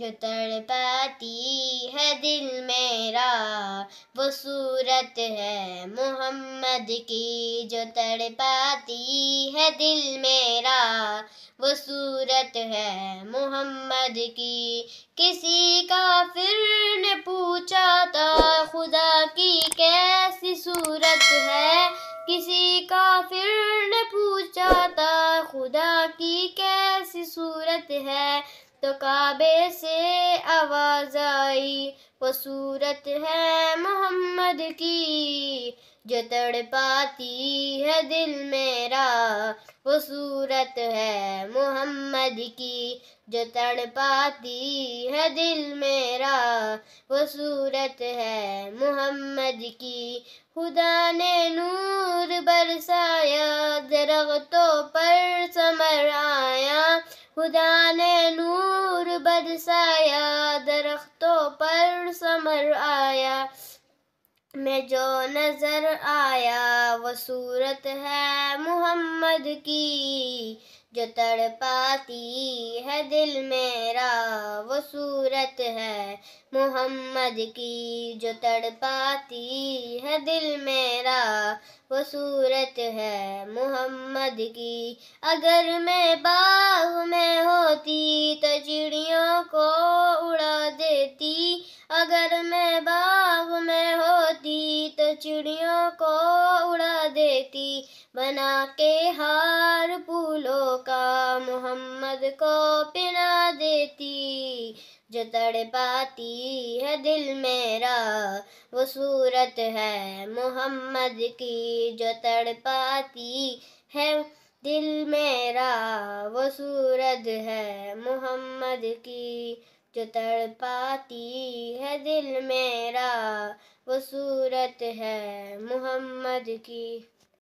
जो तड़पाती है दिल मेरा वो सूरत है मोहम्मद की जो तड़पाती है दिल मेरा वो सूरत है मोहम्मद की किसी फिर ने पूछा था खुदा की कैसी सूरत है किसी फिर ने पूछा था खुदा की कैसी सूरत है तो काबे से आवाज आई वो सूरत है मोहम्मद की जो तड़ पाती है दिल मेरा वो सूरत है मोहम्मद की जो तड़ पाती है दिल मेरा वो सूरत है मोहम्मद की खुदा ने नूर बरसाया दरख्तों पर खुदा ने नूर बरसाया दरख्तों पर समर आया में जो नजर आया वो सूरत है मोहम्मद की जो तड़पाती है दिल मेरा वो सूरत है मोहम्मद की जो तड़पाती है दिल मेरा वो सूरत है मोहम्मद की अगर मैं बाग में होती तो चिड़ियों को उड़ा देती अगर मैं बाग में होती गीत चिड़ियों को उड़ा देती बना के हार फूलों का मोहम्मद को पिना देती जो तड़पाती है दिल मेरा वो सूरत है मोहम्मद की जो तड़पाती है दिल मेरा वो सूरत है मोहम्मद की जो तड़पाती है दिल मेरा वो सूरत है मोहम्मद की